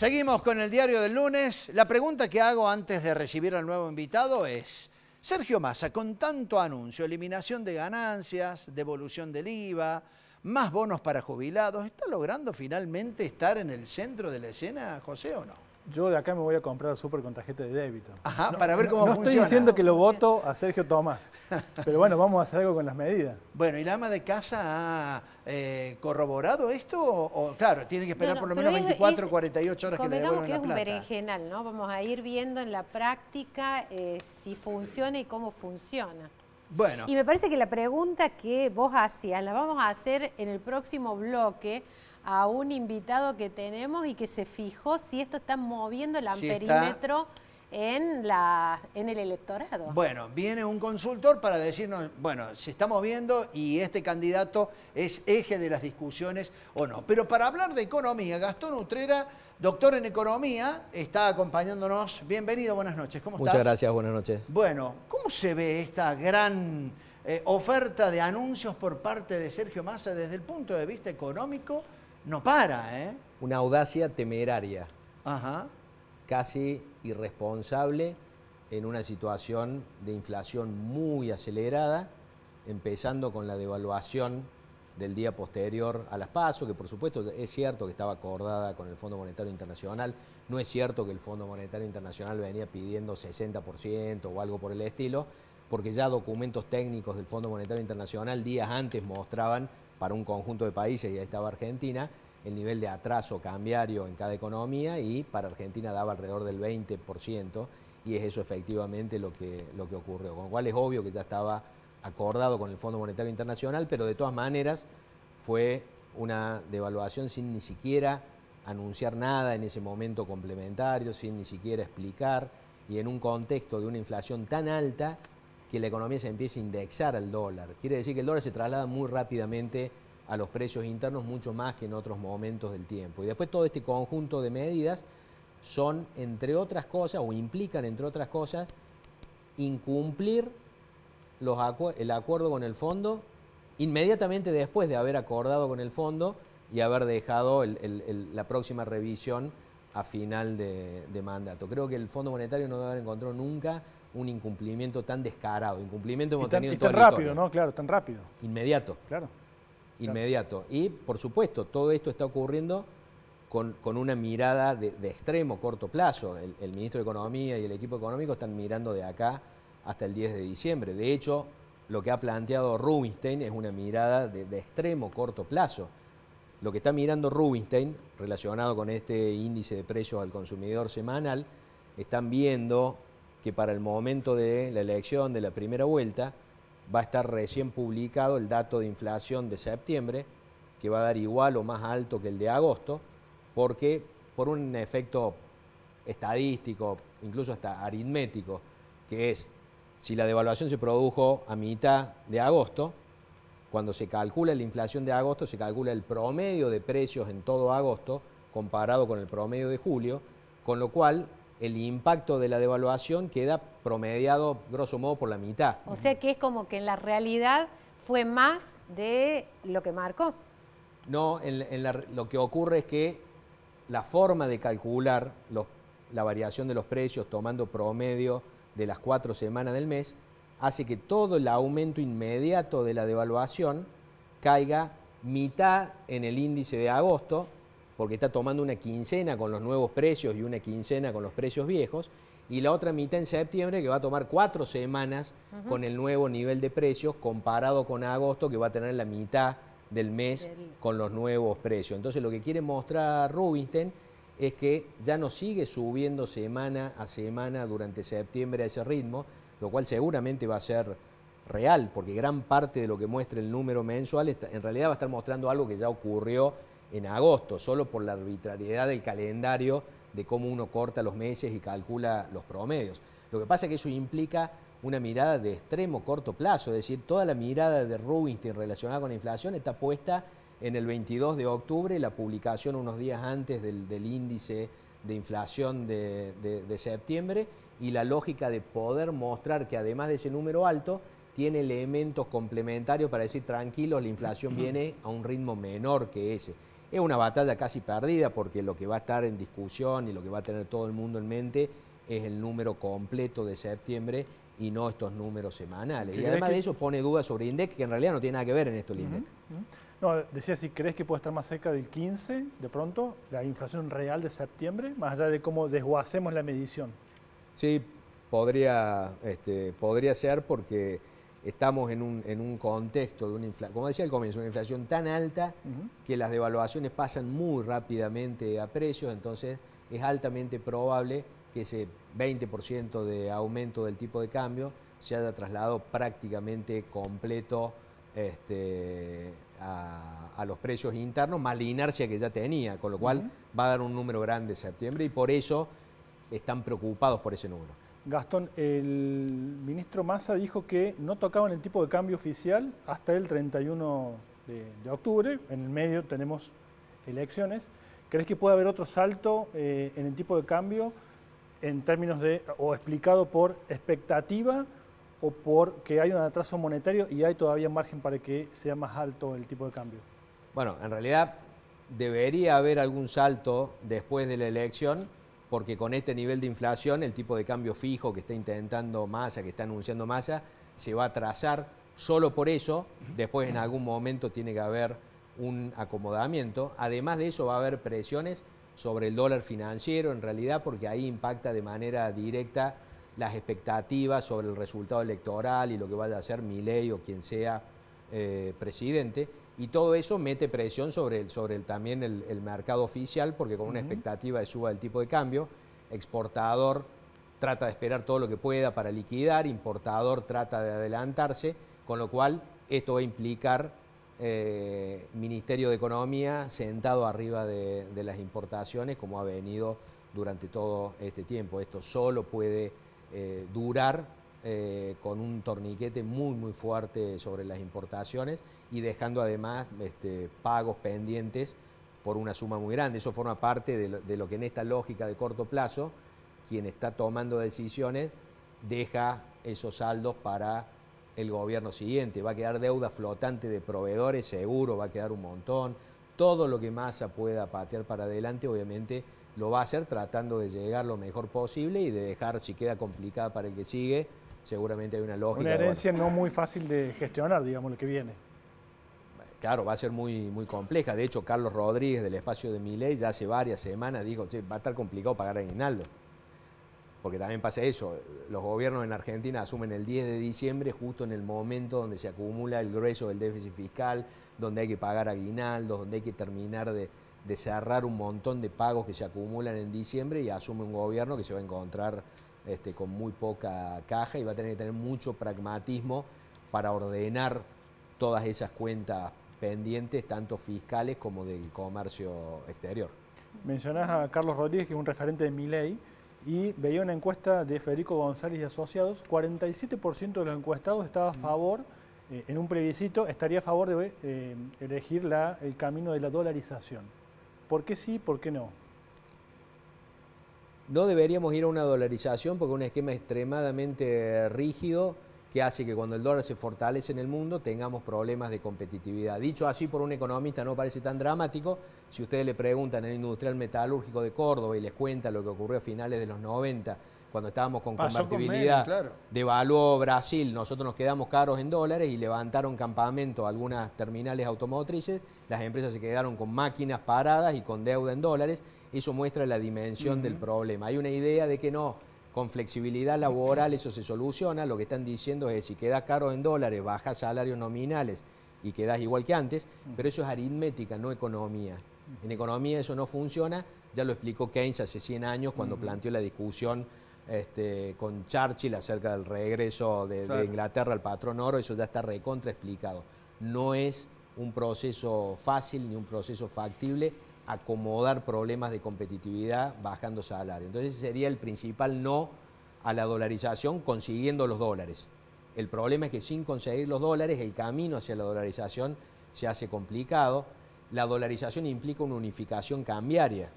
Seguimos con el diario del lunes. La pregunta que hago antes de recibir al nuevo invitado es, Sergio Massa, con tanto anuncio, eliminación de ganancias, devolución del IVA, más bonos para jubilados, ¿está logrando finalmente estar en el centro de la escena, José, o no? yo de acá me voy a comprar súper con tarjeta de débito. Ajá, para ver cómo funciona. No estoy diciendo que lo voto a Sergio Tomás, pero bueno, vamos a hacer algo con las medidas. Bueno, ¿y la ama de casa ha eh, corroborado esto? O, claro, tiene que esperar por lo menos 24 48 horas que le devuelvan que la plata. es un berenjenal, ¿no? Vamos a ir viendo en la práctica eh, si funciona y cómo funciona. Bueno. Y me parece que la pregunta que vos hacías la vamos a hacer en el próximo bloque a un invitado que tenemos y que se fijó si esto está moviendo el amperímetro en, la, en el electorado. Bueno, viene un consultor para decirnos, bueno, se está moviendo y este candidato es eje de las discusiones o no. Pero para hablar de economía, Gastón Utrera, doctor en economía, está acompañándonos. Bienvenido, buenas noches. ¿Cómo estás? Muchas gracias, buenas noches. Bueno, ¿cómo se ve esta gran... Eh, oferta de anuncios por parte de Sergio Massa desde el punto de vista económico no para, ¿eh? Una audacia temeraria. Ajá. Casi irresponsable en una situación de inflación muy acelerada, empezando con la devaluación del día posterior a las PASO, que por supuesto es cierto que estaba acordada con el Fondo Monetario Internacional, no es cierto que el Fondo Monetario Internacional venía pidiendo 60% o algo por el estilo, porque ya documentos técnicos del Fondo Monetario Internacional días antes mostraban para un conjunto de países, y ahí estaba Argentina, el nivel de atraso cambiario en cada economía y para Argentina daba alrededor del 20% y es eso efectivamente lo que, lo que ocurrió. Con lo cual es obvio que ya estaba acordado con el Fondo Internacional, pero de todas maneras fue una devaluación sin ni siquiera anunciar nada en ese momento complementario, sin ni siquiera explicar y en un contexto de una inflación tan alta que la economía se empiece a indexar al dólar. Quiere decir que el dólar se traslada muy rápidamente a los precios internos, mucho más que en otros momentos del tiempo. Y después todo este conjunto de medidas son, entre otras cosas, o implican, entre otras cosas, incumplir los el acuerdo con el fondo inmediatamente después de haber acordado con el fondo y haber dejado la próxima revisión a final de, mandato. Creo que el Fondo Monetario no debe haber encontrado nunca un incumplimiento tan descarado. Incumplimiento hemos tan, tenido y tan rápido, ¿no? Claro, tan rápido. Inmediato. Claro. Inmediato. Y, por supuesto, todo esto está ocurriendo con, con una mirada de, extremo, corto plazo. El, ministro de Economía y el equipo económico están mirando de acá hasta el 10 de diciembre. De hecho, lo que ha planteado Rubinstein es una mirada de, de, extremo, corto plazo. Lo que está mirando Rubinstein, relacionado con este índice de precios al consumidor semanal, están viendo que para el momento de la elección de la primera vuelta va a estar recién publicado el dato de inflación de septiembre, que va a dar igual o más alto que el de agosto, porque por un efecto estadístico, incluso hasta aritmético, que es si la devaluación se produjo a mitad de agosto, cuando se calcula la inflación de agosto, se calcula el promedio de precios en todo agosto comparado con el promedio de julio, con lo cual el impacto de la devaluación queda promediado, grosso modo, por la mitad. O sea que es como que en la realidad fue más de lo que marcó. No, lo que ocurre es que la forma de calcular la variación de los precios tomando promedio de las cuatro semanas del mes hace que todo el aumento inmediato de la devaluación caiga mitad en el índice de agosto porque está tomando una quincena con los nuevos precios y una quincena con los precios viejos, y la otra mitad en septiembre que va a tomar cuatro semanas con el nuevo nivel de precios comparado con agosto que va a tener la mitad del mes con los nuevos precios. Entonces lo que quiere mostrar Rubinstein es que ya no sigue subiendo semana a semana durante septiembre a ese ritmo, lo cual seguramente va a ser real, porque gran parte de lo que muestra el número mensual en realidad va a estar mostrando algo que ya ocurrió en agosto, solo por la arbitrariedad del calendario de cómo uno corta los meses y calcula los promedios. Lo que pasa es que eso implica una mirada de extremo corto plazo, es decir, toda la mirada de Rubinstein relacionada con la inflación está puesta en el 22 de octubre, la publicación unos días antes del, índice de inflación de, de septiembre y la lógica de poder mostrar que además de ese número alto, tiene elementos complementarios para decir, tranquilos, la inflación viene a un ritmo menor que ese es una batalla casi perdida porque lo que va a estar en discusión y lo que va a tener todo el mundo en mente es el número completo de septiembre y no estos números semanales. Y además de eso pone dudas sobre INDEC, que en realidad no tiene nada que ver en esto el INDEC. No, decía si crees que puede estar más cerca del 15, de pronto, la inflación real de septiembre, más allá de cómo desguacemos la medición. Sí, podría, este, podría ser porque estamos en un, contexto de una inflación, como decía al comienzo, una inflación tan alta que las devaluaciones pasan muy rápidamente a precios, entonces es altamente probable que ese 20% de aumento del tipo de cambio se haya trasladado prácticamente completo este, a, los precios internos, más la inercia que ya tenía, con lo cual va a dar un número grande septiembre y por eso están preocupados por ese número. Gastón, el ministro Massa dijo que no tocaban el tipo de cambio oficial hasta el 31 de, octubre. En el medio tenemos elecciones. ¿Crees que puede haber otro salto eh, en el tipo de cambio en términos de, o explicado por expectativa o por que hay un atraso monetario y hay todavía margen para que sea más alto el tipo de cambio? Bueno, en realidad debería haber algún salto después de la elección porque con este nivel de inflación el tipo de cambio fijo que está intentando Massa, que está anunciando Massa, se va a trazar. Solo por eso, después en algún momento tiene que haber un acomodamiento. Además de eso va a haber presiones sobre el dólar financiero, en realidad, porque ahí impacta de manera directa las expectativas sobre el resultado electoral y lo que vaya a hacer Milei o quien sea eh, presidente. Y todo eso mete presión sobre, el, sobre el, también el, mercado oficial, porque con una expectativa de suba del tipo de cambio, exportador trata de esperar todo lo que pueda para liquidar, importador trata de adelantarse, con lo cual esto va a implicar eh, Ministerio de Economía sentado arriba de, las importaciones, como ha venido durante todo este tiempo. Esto solo puede eh, durar eh, con un torniquete muy muy fuerte sobre las importaciones y dejando además este, pagos pendientes por una suma muy grande. Eso forma parte de lo, de lo, que en esta lógica de corto plazo, quien está tomando decisiones deja esos saldos para el gobierno siguiente. Va a quedar deuda flotante de proveedores, seguro, va a quedar un montón. Todo lo que Massa pueda patear para adelante, obviamente, lo va a hacer tratando de llegar lo mejor posible y de dejar, si queda complicada para el que sigue, seguramente hay una lógica. Una herencia no muy fácil de gestionar, digamos, lo que viene. Claro, va a ser muy, muy compleja. De hecho, Carlos Rodríguez del espacio de Miley ya hace varias semanas dijo, va a estar complicado pagar aguinaldo. Porque también pasa eso, los gobiernos en Argentina asumen el 10 de diciembre justo en el momento donde se acumula el grueso del déficit fiscal, donde hay que pagar aguinaldos, donde hay que terminar de, de cerrar un montón de pagos que se acumulan en diciembre y asume un gobierno que se va a encontrar este, con muy poca caja y va a tener que tener mucho pragmatismo para ordenar todas esas cuentas pendientes, tanto fiscales como del comercio exterior. Mencionás a Carlos Rodríguez, que es un referente de ley, y veía una encuesta de Federico González y Asociados, 47% de los encuestados estaba a mm. favor, eh, en un plebiscito, estaría a favor de eh, elegir el camino de la dolarización. ¿Por qué sí, por qué no? No deberíamos ir a una dolarización porque es un esquema extremadamente rígido que hace que cuando el dólar se fortalece en el mundo tengamos problemas de competitividad. Dicho así por un economista no parece tan dramático, si ustedes le preguntan al industrial metalúrgico de Córdoba y les cuenta lo que ocurrió a finales de los 90, cuando estábamos con convertibilidad, devaluó Brasil, nosotros nos quedamos caros en dólares y levantaron campamento algunas terminales automotrices, las empresas se quedaron con máquinas paradas y con deuda en dólares eso muestra la dimensión del problema. Hay una idea de que no, con flexibilidad laboral eso se soluciona, lo que están diciendo es si queda caro en dólares, bajas salarios nominales y quedas igual que antes, pero eso es aritmética, no economía. En economía eso no funciona, ya lo explicó Keynes hace 100 años cuando planteó la discusión este, con Churchill acerca del regreso de, de, Inglaterra al patrón oro, eso ya está recontraexplicado. No es un proceso fácil ni un proceso factible, acomodar problemas de competitividad bajando salario. Entonces ese sería el principal no a la dolarización consiguiendo los dólares. El problema es que sin conseguir los dólares el camino hacia la dolarización se hace complicado. La dolarización implica una unificación cambiaria,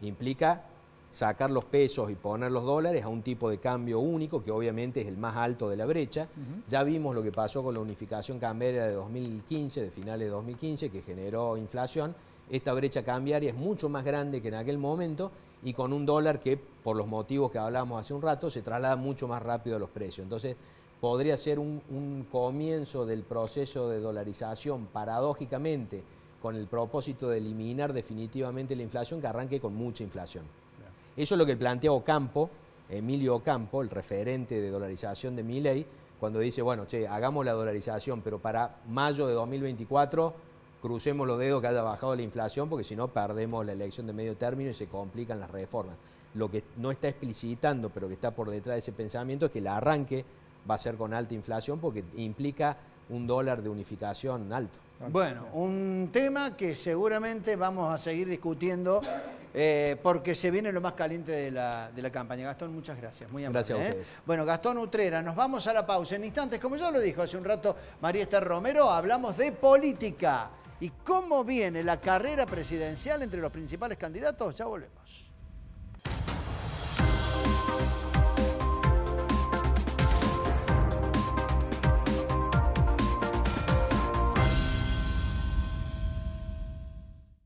implica sacar los pesos y poner los dólares a un tipo de cambio único, que obviamente es el más alto de la brecha. Ya vimos lo que pasó con la unificación cambiaria de 2015, de finales de 2015, que generó inflación esta brecha cambiaria es mucho más grande que en aquel momento y con un dólar que, por los motivos que hablábamos hace un rato, se traslada mucho más rápido a los precios. Entonces, podría ser un, comienzo del proceso de dolarización, paradójicamente, con el propósito de eliminar definitivamente la inflación, que arranque con mucha inflación. Eso es lo que plantea Ocampo, Emilio Ocampo, el referente de dolarización de Miley, cuando dice, bueno, che, hagamos la dolarización, pero para mayo de 2024 crucemos los dedos que haya bajado la inflación, porque si no perdemos la elección de medio término y se complican las reformas. Lo que no está explicitando, pero que está por detrás de ese pensamiento, es que el arranque va a ser con alta inflación porque implica un dólar de unificación alto. Bueno, un tema que seguramente vamos a seguir discutiendo eh, porque se viene lo más caliente de la, campaña. Gastón, muchas gracias. Muy amable. Gracias a ¿eh? ustedes. Bueno, Gastón Utrera, nos vamos a la pausa. En instantes, como ya lo dijo hace un rato María Esther Romero, hablamos de política y cómo viene la carrera presidencial entre los principales candidatos. Ya volvemos.